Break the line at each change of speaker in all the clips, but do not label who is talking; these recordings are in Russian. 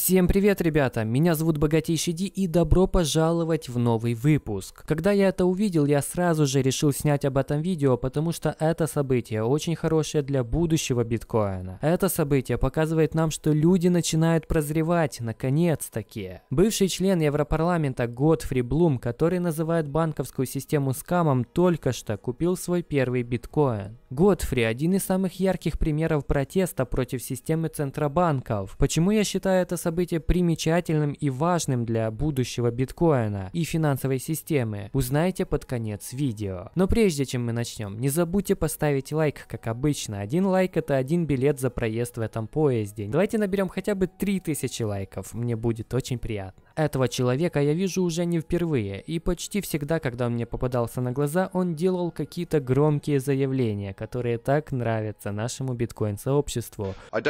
Всем привет, ребята! Меня зовут Богатейший Ди и добро пожаловать в новый выпуск. Когда я это увидел, я сразу же решил снять об этом видео, потому что это событие очень хорошее для будущего биткоина. Это событие показывает нам, что люди начинают прозревать, наконец-таки. Бывший член Европарламента Годфри Блум, который называет банковскую систему скамом, только что купил свой первый биткоин. Годфри – один из самых ярких примеров протеста против системы центробанков. Почему я считаю это событие событие примечательным и важным для будущего биткоина и финансовой системы, узнаете под конец видео. Но прежде чем мы начнем, не забудьте поставить лайк, как обычно. Один лайк это один билет за проезд в этом поезде. Давайте наберем хотя бы 3000 лайков, мне будет очень приятно. Этого человека я вижу уже не впервые, и почти всегда, когда он мне попадался на глаза, он делал какие-то громкие заявления, которые так нравятся нашему биткоин-сообществу. I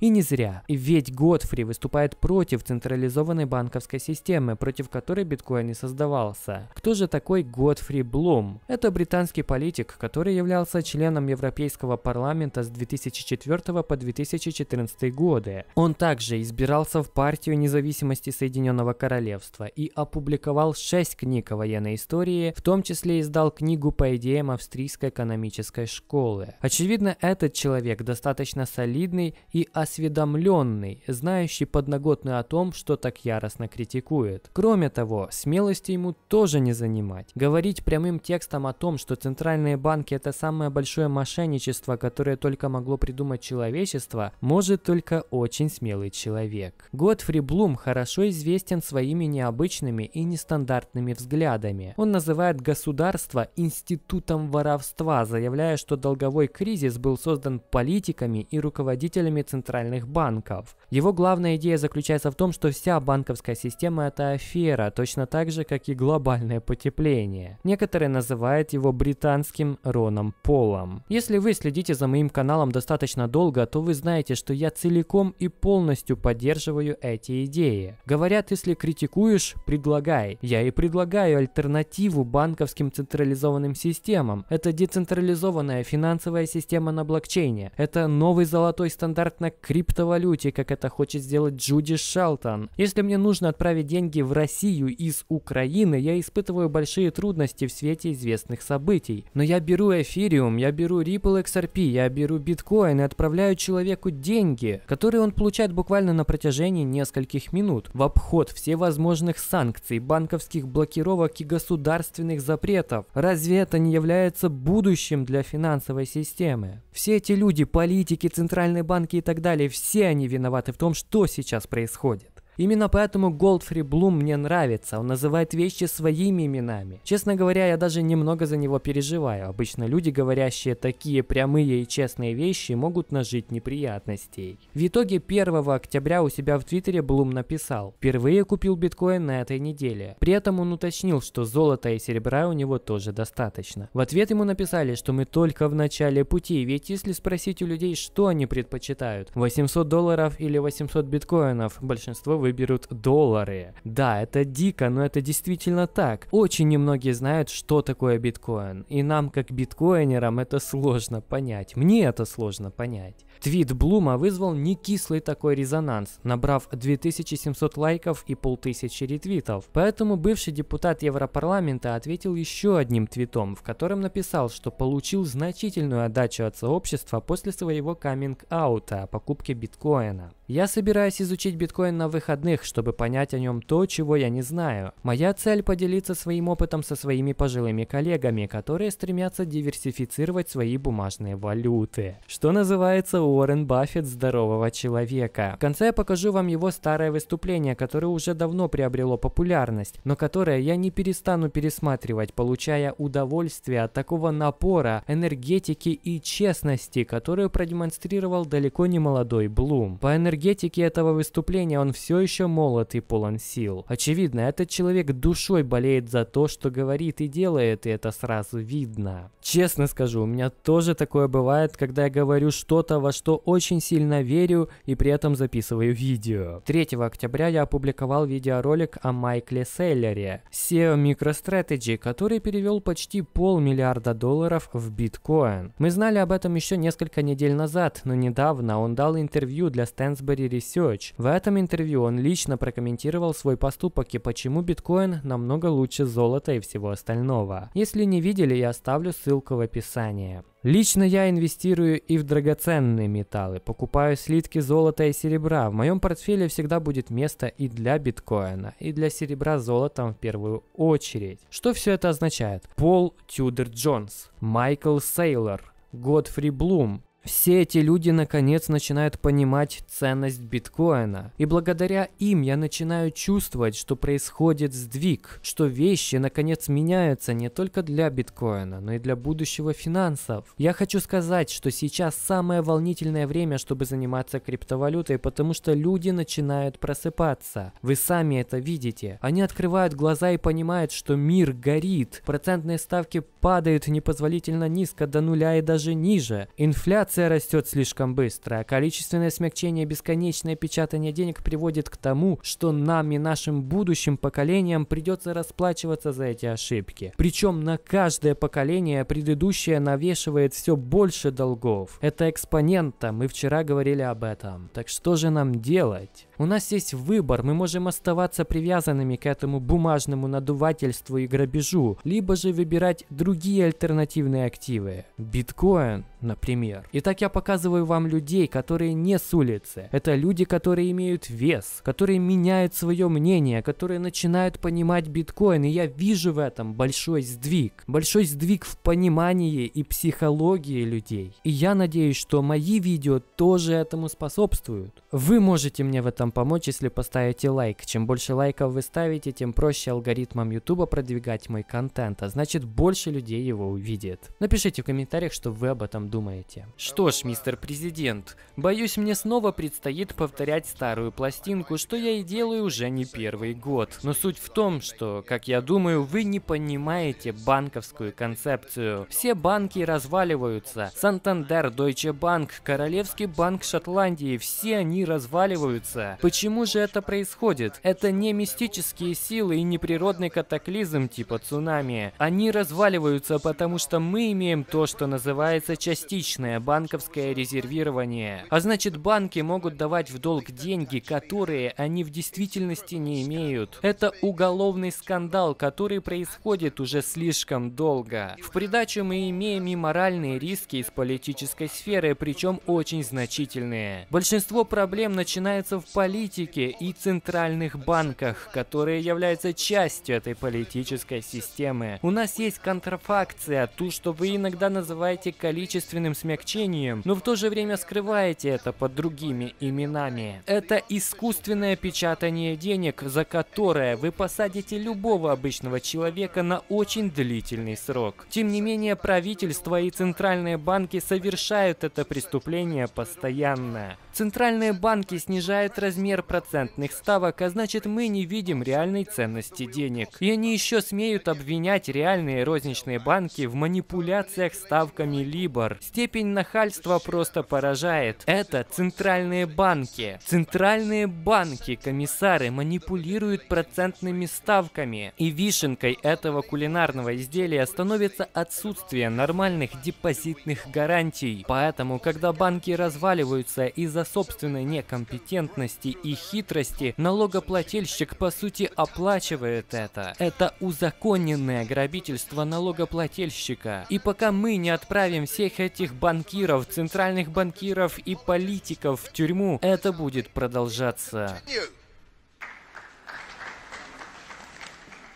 и не зря. Ведь Годфри выступает против централизованной банковской системы, против которой биткоин и создавался. Кто же такой Годфри Блум? Это британский политик, который являлся членом Европейского парламента с 2004 по 2014 годы. Он также избирался в партию независимости Соединенного Королевства и опубликовал 6 книг о военной истории, в том числе издал книгу по идеям австрийской экономической школы. Очевидно, этот человек достаточно солидный и осознанный осведомленный, знающий подноготную о том, что так яростно критикует. Кроме того, смелости ему тоже не занимать. Говорить прямым текстом о том, что центральные банки это самое большое мошенничество, которое только могло придумать человечество, может только очень смелый человек. Готфри Блум хорошо известен своими необычными и нестандартными взглядами. Он называет государство институтом воровства, заявляя, что долговой кризис был создан политиками и руководителями центральных центральных банков. Его главная идея заключается в том, что вся банковская система – это афера, точно так же, как и глобальное потепление. Некоторые называют его британским Роном Полом. Если вы следите за моим каналом достаточно долго, то вы знаете, что я целиком и полностью поддерживаю эти идеи. Говорят, если критикуешь, предлагай. Я и предлагаю альтернативу банковским централизованным системам. Это децентрализованная финансовая система на блокчейне. Это новый золотой стандарт на криптовалюте, как это хочет сделать Джуди Шалтон. Если мне нужно отправить деньги в Россию из Украины, я испытываю большие трудности в свете известных событий. Но я беру эфириум, я беру Ripple XRP, я беру биткоин и отправляю человеку деньги, которые он получает буквально на протяжении нескольких минут, в обход всевозможных санкций, банковских блокировок и государственных запретов. Разве это не является будущим для финансовой системы? Все эти люди, политики, центральные банки и так далее, далее, все они виноваты в том, что сейчас происходит. Именно поэтому Голдфри Блум мне нравится, он называет вещи своими именами. Честно говоря, я даже немного за него переживаю. Обычно люди, говорящие такие прямые и честные вещи, могут нажить неприятностей. В итоге 1 октября у себя в Твиттере Блум написал «Впервые купил биткоин на этой неделе». При этом он уточнил, что золота и серебра у него тоже достаточно. В ответ ему написали, что мы только в начале пути, ведь если спросить у людей, что они предпочитают, 800 долларов или 800 биткоинов, большинство вы выберут доллары. Да, это дико, но это действительно так. Очень немногие знают, что такое биткоин. И нам, как биткоинерам, это сложно понять. Мне это сложно понять. Твит Блума вызвал не кислый такой резонанс, набрав 2700 лайков и полтысячи ретвитов. Поэтому бывший депутат Европарламента ответил еще одним твитом, в котором написал, что получил значительную отдачу от сообщества после своего каминг-аута о покупке биткоина. Я собираюсь изучить биткоин на выходных, чтобы понять о нем то, чего я не знаю. Моя цель – поделиться своим опытом со своими пожилыми коллегами, которые стремятся диверсифицировать свои бумажные валюты. Что называется Уоррен Баффет здорового человека. В конце я покажу вам его старое выступление, которое уже давно приобрело популярность, но которое я не перестану пересматривать, получая удовольствие от такого напора, энергетики и честности, которую продемонстрировал далеко не молодой Блум. По энергии энергетике этого выступления он все еще молод и полон сил. Очевидно, этот человек душой болеет за то, что говорит и делает, и это сразу видно. Честно скажу, у меня тоже такое бывает, когда я говорю что-то, во что очень сильно верю и при этом записываю видео. 3 октября я опубликовал видеоролик о Майкле Селлере, SEO MicroStrategy, который перевел почти полмиллиарда долларов в биткоин. Мы знали об этом еще несколько недель назад, но недавно он дал интервью для Stansberry Bloomsbury Research. В этом интервью он лично прокомментировал свой поступок и почему биткоин намного лучше золота и всего остального. Если не видели, я оставлю ссылку в описании. Лично я инвестирую и в драгоценные металлы, покупаю слитки золота и серебра. В моем портфеле всегда будет место и для биткоина, и для серебра с золотом в первую очередь. Что все это означает? Пол Тюдер Джонс, Майкл Сейлор, Годфри Блум, все эти люди наконец начинают понимать ценность биткоина. И благодаря им я начинаю чувствовать, что происходит сдвиг, что вещи наконец меняются не только для биткоина, но и для будущего финансов. Я хочу сказать, что сейчас самое волнительное время, чтобы заниматься криптовалютой, потому что люди начинают просыпаться. Вы сами это видите. Они открывают глаза и понимают, что мир горит. Процентные ставки падают непозволительно низко до нуля и даже ниже. Инфляция Инфляция растет слишком быстро, а количественное смягчение и бесконечное печатание денег приводит к тому, что нам и нашим будущим поколениям придется расплачиваться за эти ошибки. Причем на каждое поколение предыдущее навешивает все больше долгов. Это экспонента. мы вчера говорили об этом. Так что же нам делать? У нас есть выбор, мы можем оставаться привязанными к этому бумажному надувательству и грабежу, либо же выбирать другие альтернативные активы. Биткоин, например. Итак, я показываю вам людей, которые не с улицы. Это люди, которые имеют вес, которые меняют свое мнение, которые начинают понимать биткоин, и я вижу в этом большой сдвиг. Большой сдвиг в понимании и психологии людей. И я надеюсь, что мои видео тоже этому способствуют. Вы можете мне в этом нам помочь, если поставите лайк. Чем больше лайков вы ставите, тем проще алгоритмам YouTube продвигать мой контент, а значит больше людей его увидит. Напишите в комментариях, что вы об этом думаете. Что ж, мистер президент, боюсь мне снова предстоит повторять старую пластинку, что я и делаю уже не первый год. Но суть в том, что, как я думаю, вы не понимаете банковскую концепцию. Все банки разваливаются. Сантандер, Deutsche Bank, Королевский банк Шотландии, все они разваливаются. Почему же это происходит? Это не мистические силы и не природный катаклизм типа цунами. Они разваливаются, потому что мы имеем то, что называется частичное банковское резервирование. А значит, банки могут давать в долг деньги, которые они в действительности не имеют. Это уголовный скандал, который происходит уже слишком долго. В придачу мы имеем и моральные риски из политической сферы, причем очень значительные. Большинство проблем начинается в политике политике и центральных банках, которые являются частью этой политической системы. У нас есть контрафакция, ту, что вы иногда называете количественным смягчением, но в то же время скрываете это под другими именами. Это искусственное печатание денег, за которое вы посадите любого обычного человека на очень длительный срок. Тем не менее, правительство и центральные банки совершают это преступление постоянно. Центральные банки снижают развитие размер процентных ставок, а значит мы не видим реальной ценности денег. И они еще смеют обвинять реальные розничные банки в манипуляциях ставками Либор. Степень нахальства просто поражает. Это центральные банки. Центральные банки, комиссары, манипулируют процентными ставками. И вишенкой этого кулинарного изделия становится отсутствие нормальных депозитных гарантий. Поэтому, когда банки разваливаются из-за собственной некомпетентности, ловкости и хитрости налогоплательщик по сути оплачивает это. Это узаконенное грабительство налогоплательщика. И пока мы не отправим всех этих банкиров, центральных банкиров и политиков в тюрьму, это будет продолжаться.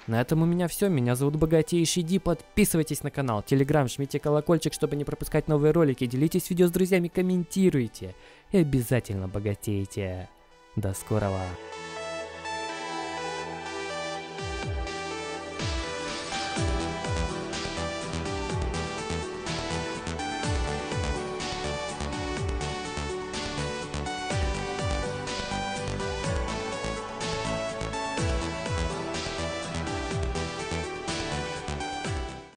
На этом у меня все. Меня зовут Богатейший Ди. Подписывайтесь на канал, телеграм, жмите колокольчик, чтобы не пропускать новые ролики. Делитесь видео с друзьями, комментируйте. И обязательно богатейте. До скорого!